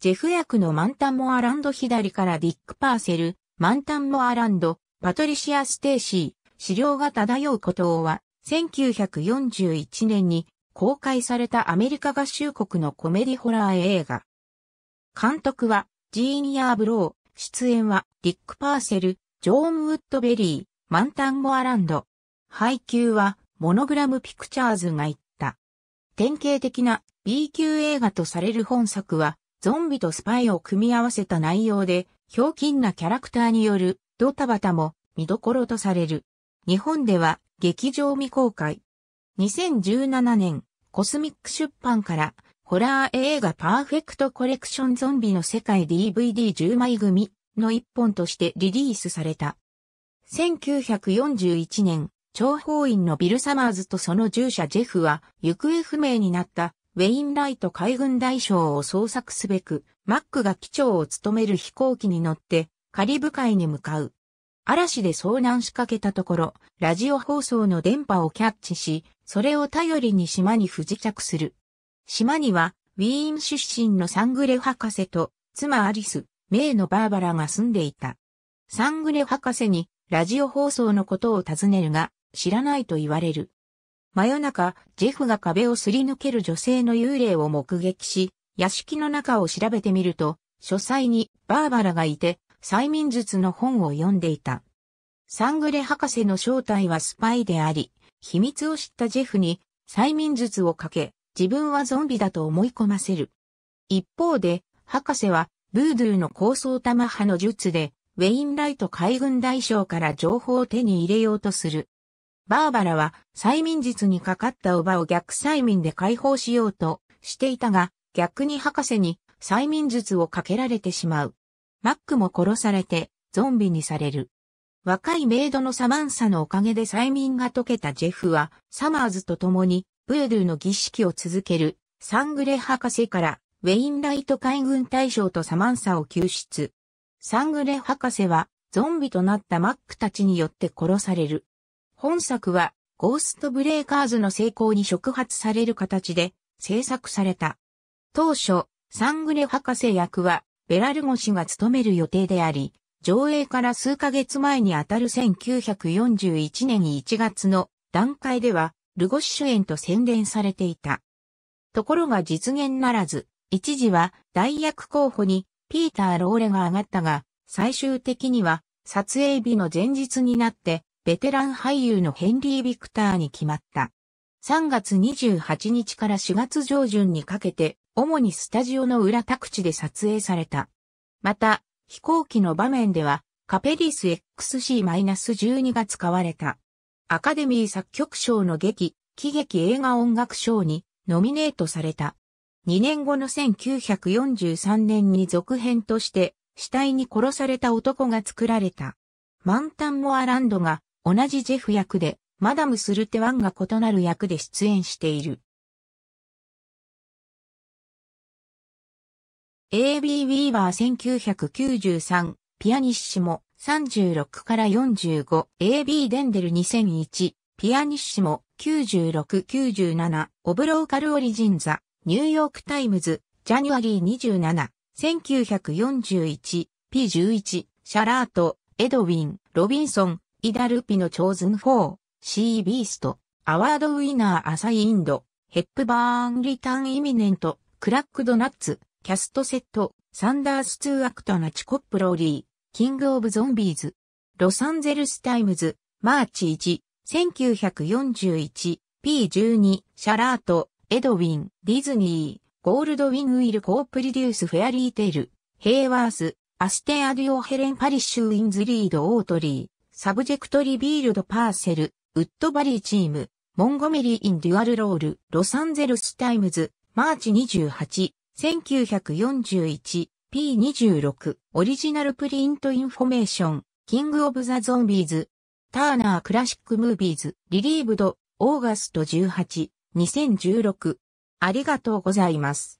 ジェフ役のマンタン・モアランド左からディック・パーセル、マンタン・モアランド、パトリシア・ステーシー、資料が漂うことは、1941年に公開されたアメリカ合衆国のコメディホラー映画。監督はジーニア・ブロー、出演はディック・パーセル、ジョーン・ウッドベリー、マンタン・モアランド。配給はモノグラム・ピクチャーズが言った。典型的な B 級映画とされる本作はゾンビとスパイを組み合わせた内容で、ひょうきんなキャラクターによるドタバタも見どころとされる。日本では劇場未公開。2017年、コスミック出版からホラー映画パーフェクトコレクションゾンビの世界 DVD10 枚組の一本としてリリースされた。1941年、諜報員のビル・サマーズとその従者ジェフは行方不明になったウェインライト海軍大将を捜索すべく、マックが機長を務める飛行機に乗って、カリブ海に向かう。嵐で遭難しかけたところ、ラジオ放送の電波をキャッチし、それを頼りに島に不時着する。島には、ウィーン出身のサングレ博士と、妻アリス、名のバーバラが住んでいた。サングレ博士に、ラジオ放送のことを尋ねるが、知らないと言われる。真夜中、ジェフが壁をすり抜ける女性の幽霊を目撃し、屋敷の中を調べてみると、書斎にバーバラがいて、催眠術の本を読んでいた。サングレ博士の正体はスパイであり、秘密を知ったジェフに催眠術をかけ、自分はゾンビだと思い込ませる。一方で、博士は、ブードゥーの高層玉派の術で、ウェインライト海軍大将から情報を手に入れようとする。バーバラは催眠術にかかったおばを逆催眠で解放しようとしていたが、逆に博士に催眠術をかけられてしまう。マックも殺されてゾンビにされる。若いメイドのサマンサのおかげで催眠が解けたジェフは、サマーズと共に、ブードゥの儀式を続ける、サングレ博士から、ウェインライト海軍大将とサマンサを救出。サングレ博士は、ゾンビとなったマックたちによって殺される。本作は、ゴーストブレイカーズの成功に触発される形で制作された。当初、サングレ博士役は、ベラルゴ氏が務める予定であり、上映から数ヶ月前にあたる1941年1月の段階では、ルゴシ主演と宣伝されていた。ところが実現ならず、一時は代役候補にピーター・ローレが上がったが、最終的には撮影日の前日になってベテラン俳優のヘンリー・ビクターに決まった。3月28日から4月上旬にかけて、主にスタジオの裏宅地で撮影された。また、飛行機の場面では、カペリス XC-12 が使われた。アカデミー作曲賞の劇、喜劇映画音楽賞にノミネートされた。2年後の1943年に続編として、死体に殺された男が作られた。マンタンモアランドが同じジェフ役で、マダム・スルテワンが異なる役で出演している。A.B. ウィーバー1993、ピアニッシモ36から45、A.B. デンデル2001、ピアニッシモ9697、オブローカルオリジンザ、ニューヨークタイムズ、ジャニュアリー27、1941、P11、シャラート、エドウィン、ロビンソン、イダルピのチョーズン4、シービースト、アワードウィナーアサインド、ヘップバーンリターンイミネント、クラックドナッツ、キャストセット、サンダース2アクトナチコップローリー、キングオブゾンビーズ、ロサンゼルスタイムズ、マーチ1、1941、P12、シャラート、エドウィン、ディズニー、ゴールドウィンウィルコープリデュースフェアリーテール、ヘイワース、アステアディオヘレンパリッシュウィンズリードオートリー、サブジェクトリビールドパーセル、ウッドバリーチーム、モンゴメリー・イン・デュアル・ロール、ロサンゼルス・タイムズ、マーチ28、1941、P26、オリジナルプリントインフォメーション、キング・オブ・ザ・ゾンビーズ、ターナー・クラシック・ムービーズ、リリーブド、オーガスト18、2016。ありがとうございます。